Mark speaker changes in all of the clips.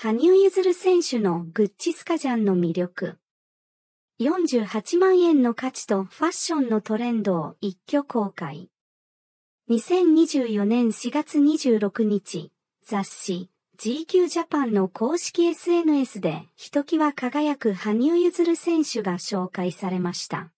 Speaker 1: 羽生結弦選手のグッチスカジャンの魅力。48万円の価値とファッションのトレンドを一挙公開。2024年4月26日、雑誌 GQ ジャパンの公式 SNS でひときわ輝く羽生結弦選手が紹介されました。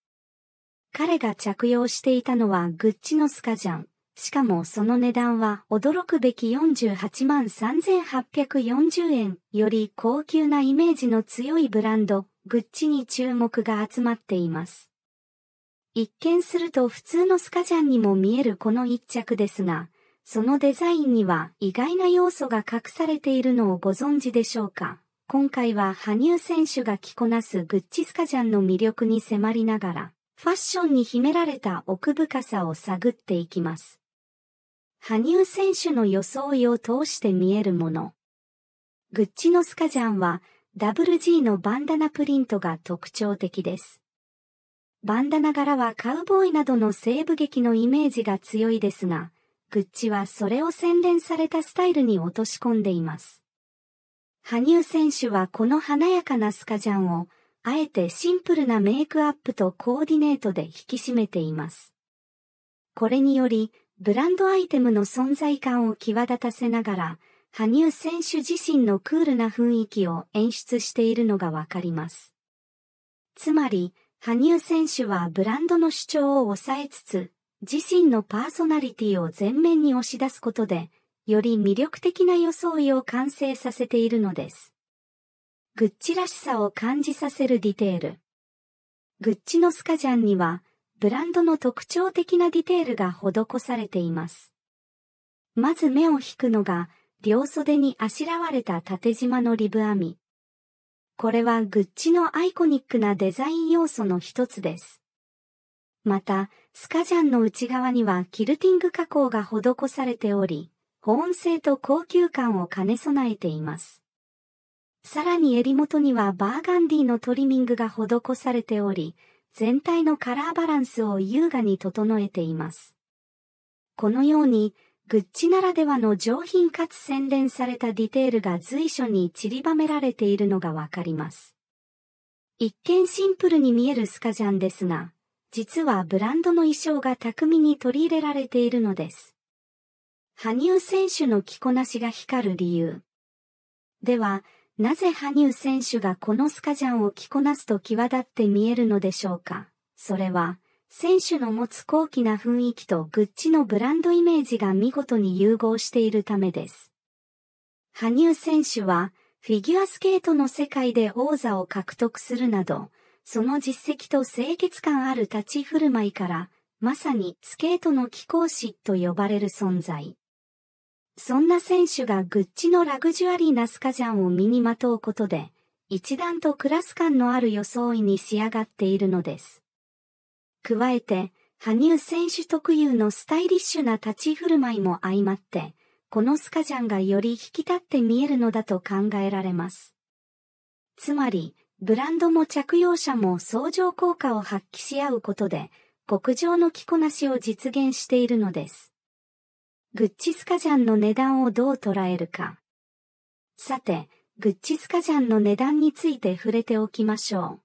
Speaker 1: 彼が着用していたのはグッチのスカジャン。しかもその値段は驚くべき48万3840円より高級なイメージの強いブランド、グッチに注目が集まっています。一見すると普通のスカジャンにも見えるこの一着ですが、そのデザインには意外な要素が隠されているのをご存知でしょうか今回は羽生選手が着こなすグッチスカジャンの魅力に迫りながら、ファッションに秘められた奥深さを探っていきます。羽生選手の装いを通して見えるもの。グッチのスカジャンはダブル g のバンダナプリントが特徴的です。バンダナ柄はカウボーイなどの西部劇のイメージが強いですが、グッチはそれを洗練されたスタイルに落とし込んでいます。羽生選手はこの華やかなスカジャンを、あえてシンプルなメイクアップとコーディネートで引き締めています。これにより、ブランドアイテムの存在感を際立たせながら、羽生選手自身のクールな雰囲気を演出しているのがわかります。つまり、羽生選手はブランドの主張を抑えつつ、自身のパーソナリティを前面に押し出すことで、より魅力的な装いを完成させているのです。グッチらしさを感じさせるディテール。グッチのスカジャンには、ブランドの特徴的なディテールが施されています。まず目を引くのが、両袖にあしらわれた縦縞のリブ編み。これはグッチのアイコニックなデザイン要素の一つです。また、スカジャンの内側にはキルティング加工が施されており、保温性と高級感を兼ね備えています。さらに襟元にはバーガンディのトリミングが施されており、全体のカラーバランスを優雅に整えています。このように、グッチならではの上品かつ洗練されたディテールが随所に散りばめられているのがわかります。一見シンプルに見えるスカジャンですが、実はブランドの衣装が巧みに取り入れられているのです。羽生選手の着こなしが光る理由。では、なぜ羽生選手がこのスカジャンを着こなすと際立って見えるのでしょうかそれは、選手の持つ高貴な雰囲気とグッチのブランドイメージが見事に融合しているためです。羽生選手は、フィギュアスケートの世界で王座を獲得するなど、その実績と清潔感ある立ち振る舞いから、まさにスケートの貴公子と呼ばれる存在。そんな選手がグッチのラグジュアリーなスカジャンを身にまとうことで、一段とクラス感のある装いに仕上がっているのです。加えて、羽生選手特有のスタイリッシュな立ち振る舞いも相まって、このスカジャンがより引き立って見えるのだと考えられます。つまり、ブランドも着用者も相乗効果を発揮し合うことで、極上の着こなしを実現しているのです。グッチスカジャンの値段をどう捉えるか。さて、グッチスカジャンの値段について触れておきましょ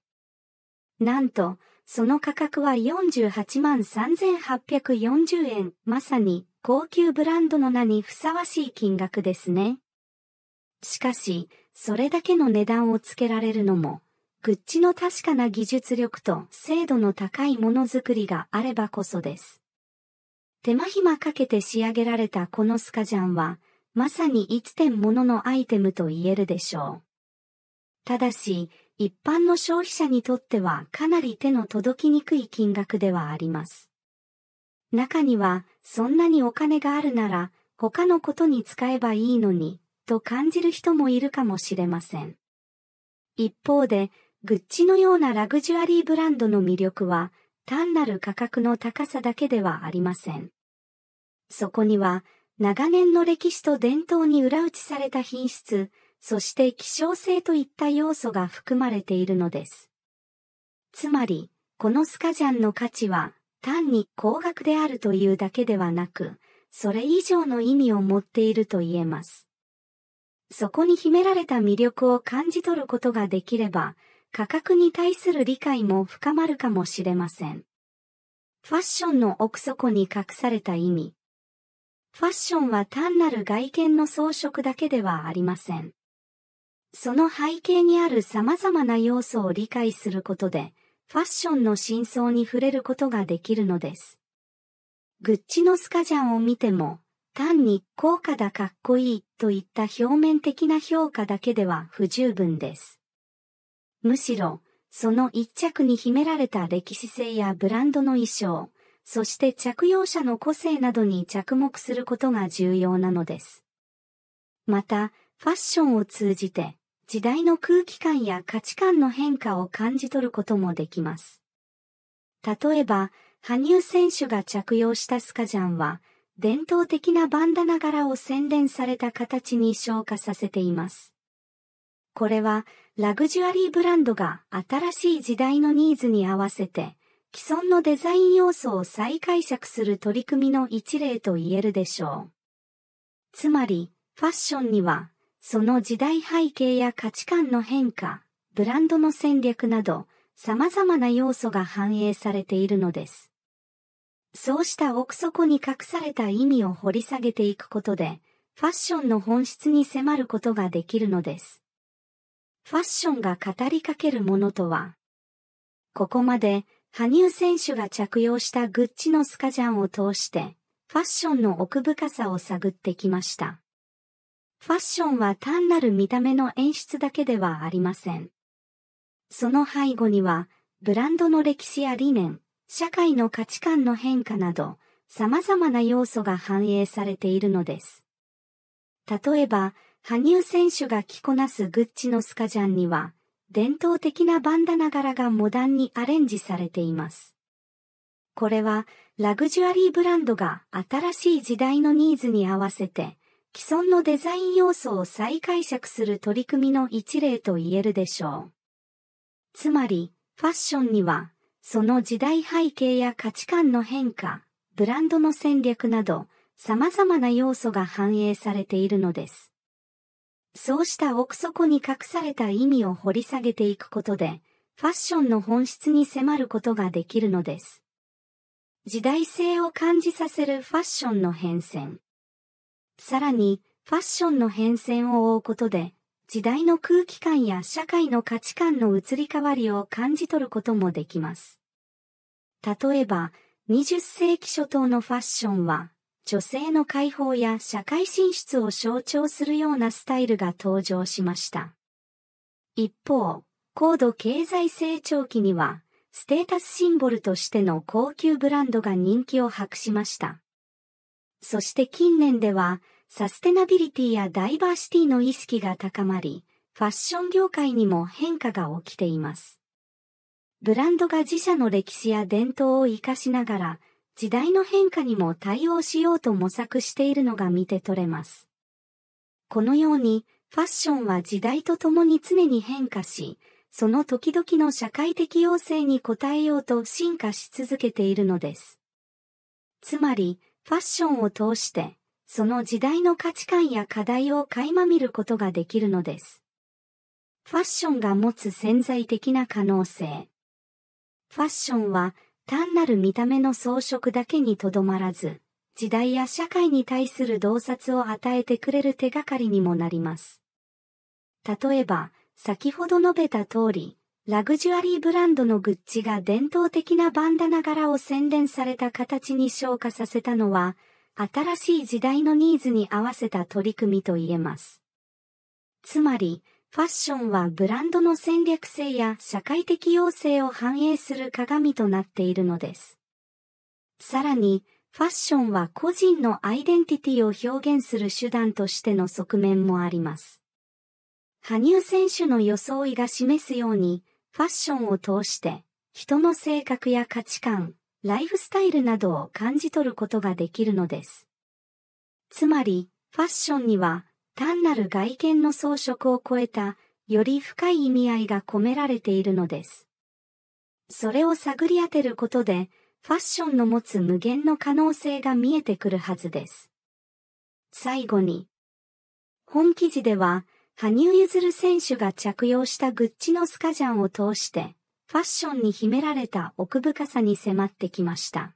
Speaker 1: う。なんと、その価格は48万3840円、まさに高級ブランドの名にふさわしい金額ですね。しかし、それだけの値段をつけられるのも、グッチの確かな技術力と精度の高いものづくりがあればこそです。手間暇かけて仕上げられたこのスカジャンは、まさに一点もののアイテムと言えるでしょう。ただし、一般の消費者にとってはかなり手の届きにくい金額ではあります。中には、そんなにお金があるなら、他のことに使えばいいのに、と感じる人もいるかもしれません。一方で、グッチのようなラグジュアリーブランドの魅力は、単なる価格の高さだけではありません。そこには、長年の歴史と伝統に裏打ちされた品質、そして希少性といった要素が含まれているのです。つまり、このスカジャンの価値は、単に高額であるというだけではなく、それ以上の意味を持っていると言えます。そこに秘められた魅力を感じ取ることができれば、価格に対する理解も深まるかもしれません。ファッションの奥底に隠された意味、ファッションは単なる外見の装飾だけではありません。その背景にある様々な要素を理解することで、ファッションの真相に触れることができるのです。グッチのスカジャンを見ても、単に高価だかっこいいといった表面的な評価だけでは不十分です。むしろ、その一着に秘められた歴史性やブランドの衣装、そして着用者の個性などに着目することが重要なのです。また、ファッションを通じて、時代の空気感や価値観の変化を感じ取ることもできます。例えば、羽生選手が着用したスカジャンは、伝統的なバンダナ柄を洗練された形に昇華させています。これは、ラグジュアリーブランドが新しい時代のニーズに合わせて、既存のデザイン要素を再解釈する取り組みの一例と言えるでしょう。つまり、ファッションには、その時代背景や価値観の変化、ブランドの戦略など、様々な要素が反映されているのです。そうした奥底に隠された意味を掘り下げていくことで、ファッションの本質に迫ることができるのです。ファッションが語りかけるものとは、ここまで羽生選手が着用したグッチのスカジャンを通して、ファッションの奥深さを探ってきました。ファッションは単なる見た目の演出だけではありません。その背後には、ブランドの歴史や理念、社会の価値観の変化など、様々な要素が反映されているのです。例えば、羽生選手が着こなすグッチのスカジャンには、伝統的なバンダナ柄がモダンにアレンジされています。これは、ラグジュアリーブランドが新しい時代のニーズに合わせて、既存のデザイン要素を再解釈する取り組みの一例と言えるでしょう。つまり、ファッションには、その時代背景や価値観の変化、ブランドの戦略など、様々な要素が反映されているのです。そうした奥底に隠された意味を掘り下げていくことで、ファッションの本質に迫ることができるのです。時代性を感じさせるファッションの変遷。さらに、ファッションの変遷を追うことで、時代の空気感や社会の価値観の移り変わりを感じ取ることもできます。例えば、20世紀初頭のファッションは、女性の解放や社会進出を象徴するようなスタイルが登場しました。一方、高度経済成長期には、ステータスシンボルとしての高級ブランドが人気を博しました。そして近年では、サステナビリティやダイバーシティの意識が高まり、ファッション業界にも変化が起きています。ブランドが自社の歴史や伝統を活かしながら、時代の変化にも対応しようと模索しているのが見て取れます。このように、ファッションは時代とともに常に変化し、その時々の社会的要請に応えようと進化し続けているのです。つまり、ファッションを通して、その時代の価値観や課題を垣間見ることができるのです。ファッションが持つ潜在的な可能性。ファッションは単なる見た目の装飾だけにとどまらず、時代や社会に対する洞察を与えてくれる手がかりにもなります。例えば、先ほど述べた通り、ラグジュアリーブランドのグッチが伝統的なバンダナ柄を洗練された形に昇華させたのは、新しい時代のニーズに合わせた取り組みと言えます。つまり、ファッションはブランドの戦略性や社会的要請を反映する鏡となっているのです。さらに、ファッションは個人のアイデンティティを表現する手段としての側面もあります。羽生選手の装いが示すように、ファッションを通して、人の性格や価値観、ライフスタイルなどを感じ取ることができるのです。つまり、ファッションには単なる外見の装飾を超えた、より深い意味合いが込められているのです。それを探り当てることで、ファッションの持つ無限の可能性が見えてくるはずです。最後に、本記事では、羽生結弦選手が着用したグッチのスカジャンを通して、ファッションに秘められた奥深さに迫ってきました。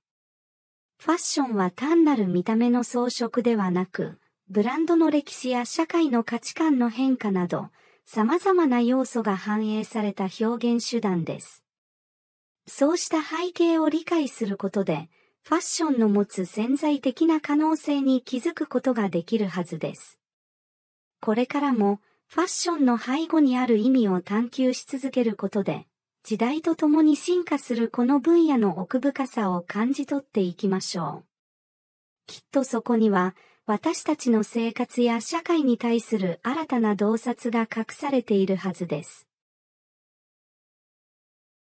Speaker 1: ファッションは単なる見た目の装飾ではなく、ブランドの歴史や社会の価値観の変化など、様々な要素が反映された表現手段です。そうした背景を理解することで、ファッションの持つ潜在的な可能性に気づくことができるはずです。これからも、ファッションの背後にある意味を探求し続けることで、時代とともに進化するこの分野の奥深さを感じ取っていきましょう。きっとそこには、私たちの生活や社会に対する新たな洞察が隠されているはずです。